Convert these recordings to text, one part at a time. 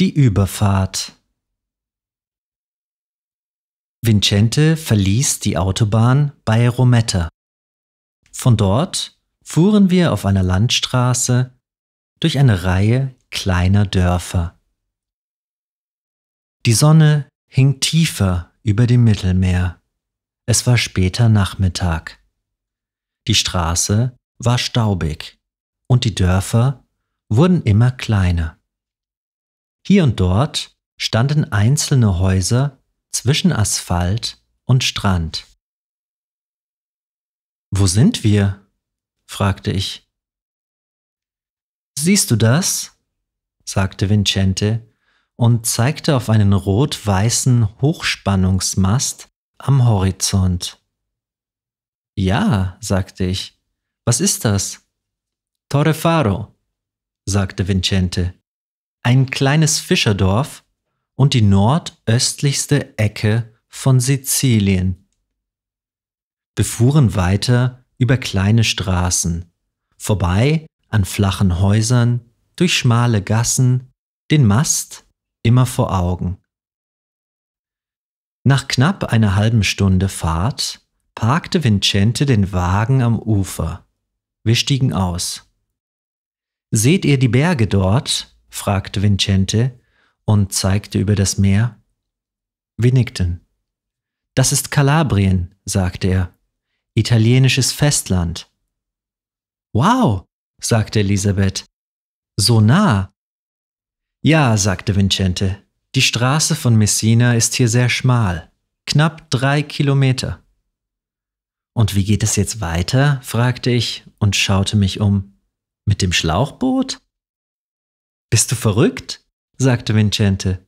Die Überfahrt Vincente verließ die Autobahn bei Rometta. Von dort fuhren wir auf einer Landstraße durch eine Reihe kleiner Dörfer. Die Sonne hing tiefer über dem Mittelmeer. Es war später Nachmittag. Die Straße war staubig und die Dörfer wurden immer kleiner. Hier und dort standen einzelne Häuser zwischen Asphalt und Strand. Wo sind wir? fragte ich. Siehst du das? sagte Vincente und zeigte auf einen rot-weißen Hochspannungsmast am Horizont. Ja, sagte ich. Was ist das? Torre Faro, sagte Vincente ein kleines Fischerdorf und die nordöstlichste Ecke von Sizilien. Wir fuhren weiter über kleine Straßen, vorbei an flachen Häusern, durch schmale Gassen, den Mast immer vor Augen. Nach knapp einer halben Stunde Fahrt parkte Vincente den Wagen am Ufer. Wir stiegen aus. Seht ihr die Berge dort? fragte Vincente und zeigte über das Meer. Wir nickten. Das ist Kalabrien, sagte er. Italienisches Festland. Wow, sagte Elisabeth. So nah. Ja, sagte Vincente. Die Straße von Messina ist hier sehr schmal. Knapp drei Kilometer. Und wie geht es jetzt weiter? fragte ich und schaute mich um. Mit dem Schlauchboot? Bist du verrückt? sagte Vincente.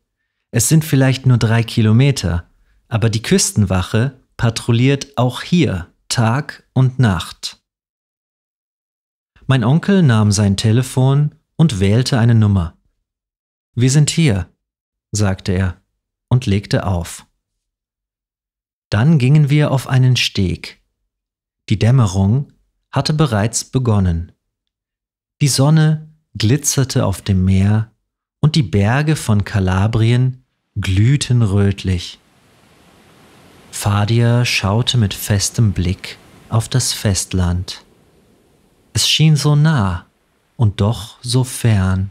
Es sind vielleicht nur drei Kilometer, aber die Küstenwache patrouilliert auch hier Tag und Nacht. Mein Onkel nahm sein Telefon und wählte eine Nummer. Wir sind hier, sagte er und legte auf. Dann gingen wir auf einen Steg. Die Dämmerung hatte bereits begonnen. Die Sonne glitzerte auf dem Meer und die Berge von Kalabrien glühten rötlich. Fadia schaute mit festem Blick auf das Festland. Es schien so nah und doch so fern.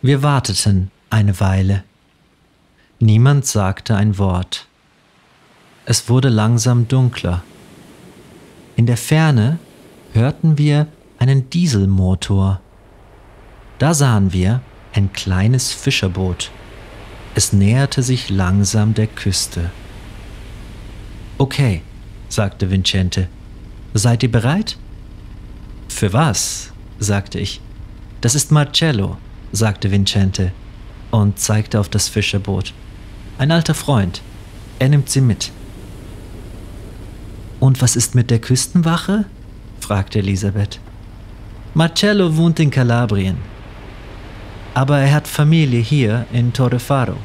Wir warteten eine Weile. Niemand sagte ein Wort. Es wurde langsam dunkler. In der Ferne hörten wir einen Dieselmotor. Da sahen wir ein kleines Fischerboot. Es näherte sich langsam der Küste. Okay, sagte Vincente. Seid ihr bereit? Für was? sagte ich. Das ist Marcello, sagte Vincente und zeigte auf das Fischerboot. Ein alter Freund. Er nimmt sie mit. Und was ist mit der Küstenwache? fragte Elisabeth. Marcello wohnt in Kalabrien, aber er hat Familie hier in Torrefaro.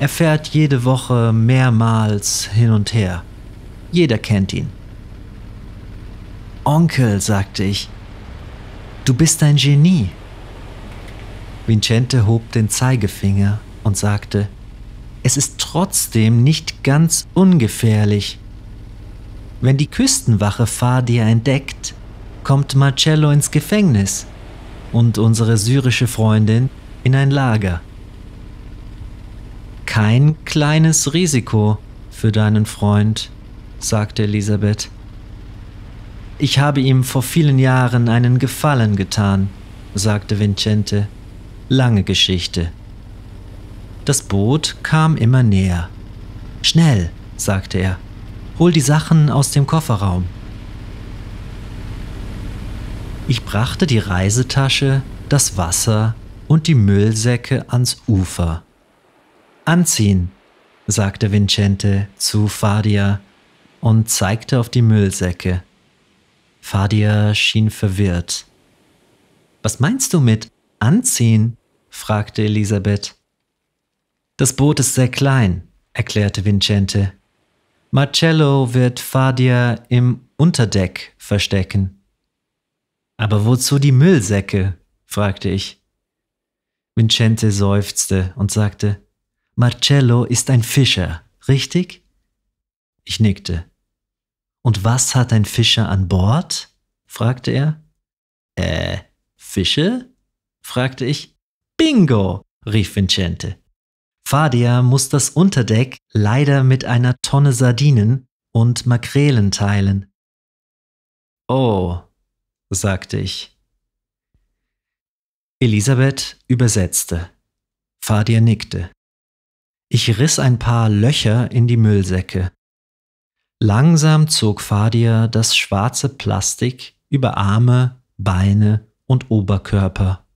Er fährt jede Woche mehrmals hin und her. Jeder kennt ihn. Onkel, sagte ich, du bist ein Genie. Vincente hob den Zeigefinger und sagte, es ist trotzdem nicht ganz ungefährlich. Wenn die Küstenwache Fadir entdeckt, kommt Marcello ins Gefängnis und unsere syrische Freundin in ein Lager. Kein kleines Risiko für deinen Freund, sagte Elisabeth. Ich habe ihm vor vielen Jahren einen Gefallen getan, sagte Vincente. Lange Geschichte. Das Boot kam immer näher. Schnell, sagte er. Hol die Sachen aus dem Kofferraum. Ich brachte die Reisetasche, das Wasser und die Müllsäcke ans Ufer. Anziehen, sagte Vincente zu Fadia und zeigte auf die Müllsäcke. Fadia schien verwirrt. Was meinst du mit anziehen? fragte Elisabeth. Das Boot ist sehr klein, erklärte Vincente. Marcello wird Fadia im Unterdeck verstecken. Aber wozu die Müllsäcke? fragte ich. Vincente seufzte und sagte, Marcello ist ein Fischer, richtig? Ich nickte. Und was hat ein Fischer an Bord? fragte er. Äh, Fische? fragte ich. Bingo, rief Vincente. Fadia muss das Unterdeck leider mit einer Tonne Sardinen und Makrelen teilen. Oh, sagte ich. Elisabeth übersetzte. Fadir nickte. Ich riss ein paar Löcher in die Müllsäcke. Langsam zog Fadir das schwarze Plastik über Arme, Beine und Oberkörper.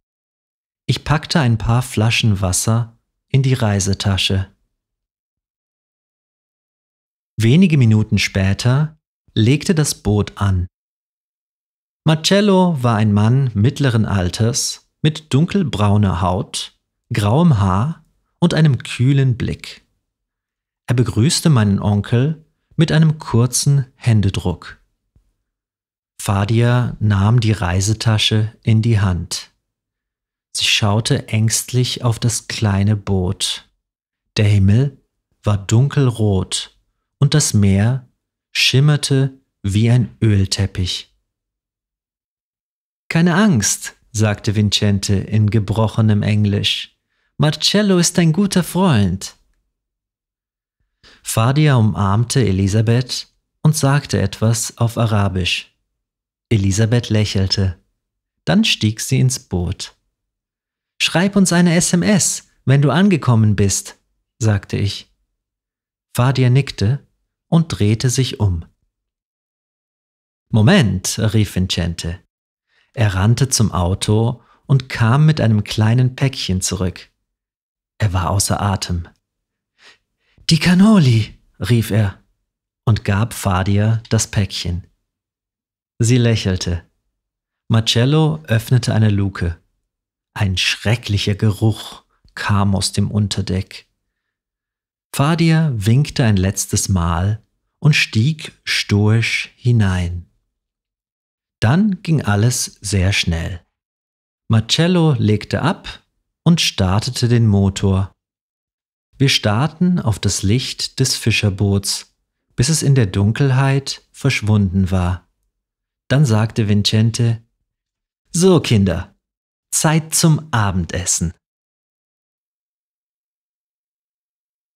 Ich packte ein paar Flaschen Wasser in die Reisetasche. Wenige Minuten später legte das Boot an. Marcello war ein Mann mittleren Alters mit dunkelbrauner Haut, grauem Haar und einem kühlen Blick. Er begrüßte meinen Onkel mit einem kurzen Händedruck. Fadia nahm die Reisetasche in die Hand. Sie schaute ängstlich auf das kleine Boot. Der Himmel war dunkelrot und das Meer schimmerte wie ein Ölteppich. Keine Angst, sagte Vincente in gebrochenem Englisch. Marcello ist ein guter Freund. Fadia umarmte Elisabeth und sagte etwas auf Arabisch. Elisabeth lächelte. Dann stieg sie ins Boot. Schreib uns eine SMS, wenn du angekommen bist, sagte ich. Fadia nickte und drehte sich um. Moment, rief Vincente. Er rannte zum Auto und kam mit einem kleinen Päckchen zurück. Er war außer Atem. Die Cannoli, rief er und gab Fadia das Päckchen. Sie lächelte. Marcello öffnete eine Luke. Ein schrecklicher Geruch kam aus dem Unterdeck. Fadia winkte ein letztes Mal und stieg stoisch hinein. Dann ging alles sehr schnell. Marcello legte ab und startete den Motor. Wir starrten auf das Licht des Fischerboots, bis es in der Dunkelheit verschwunden war. Dann sagte Vincente, So Kinder, Zeit zum Abendessen.